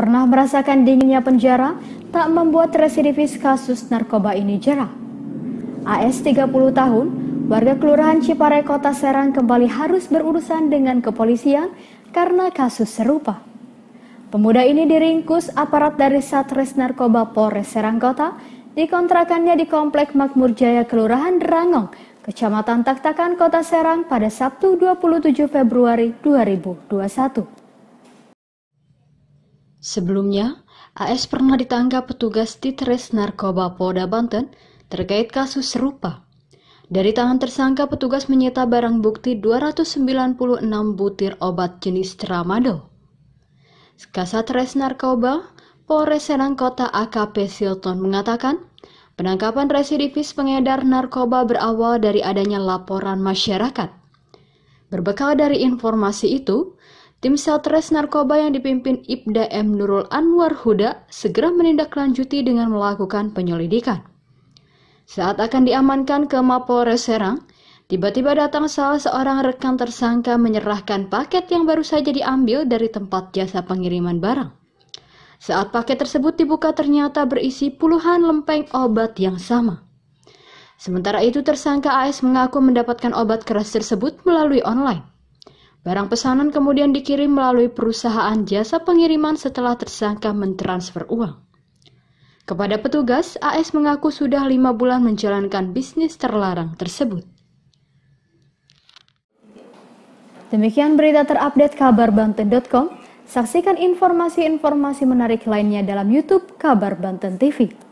pernah merasakan dinginnya penjara tak membuat residivis kasus narkoba ini jerah. AS 30 tahun, warga Kelurahan Cipare Kota Serang kembali harus berurusan dengan kepolisian karena kasus serupa. Pemuda ini diringkus aparat dari Satres Narkoba Polres Serang Kota di kontrakannya di Komplek Makmur Jaya Kelurahan Derangong, Kecamatan Taktakan Kota Serang pada Sabtu 27 Februari 2021. Sebelumnya, AS pernah ditangkap petugas Ditres Narkoba Polda Banten terkait kasus serupa. Dari tangan tersangka, petugas menyita barang bukti 296 butir obat jenis tramadol. Kasat Res Narkoba, Polres Serang Kota AKP Silton mengatakan, penangkapan residivis pengedar narkoba berawal dari adanya laporan masyarakat. Berbekal dari informasi itu, Tim Satres Narkoba yang dipimpin Ibda M. Nurul Anwar Huda segera menindaklanjuti dengan melakukan penyelidikan. Saat akan diamankan ke Mapolres Serang, tiba-tiba datang salah seorang rekan tersangka menyerahkan paket yang baru saja diambil dari tempat jasa pengiriman barang. Saat paket tersebut dibuka ternyata berisi puluhan lempeng obat yang sama. Sementara itu tersangka AS mengaku mendapatkan obat keras tersebut melalui online. Barang pesanan kemudian dikirim melalui perusahaan jasa pengiriman setelah tersangka mentransfer uang. Kepada petugas, AS mengaku sudah lima bulan menjalankan bisnis terlarang tersebut. Demikian berita terupdate kabar Banten.com. Saksikan informasi-informasi menarik lainnya dalam YouTube Kabar Banten TV.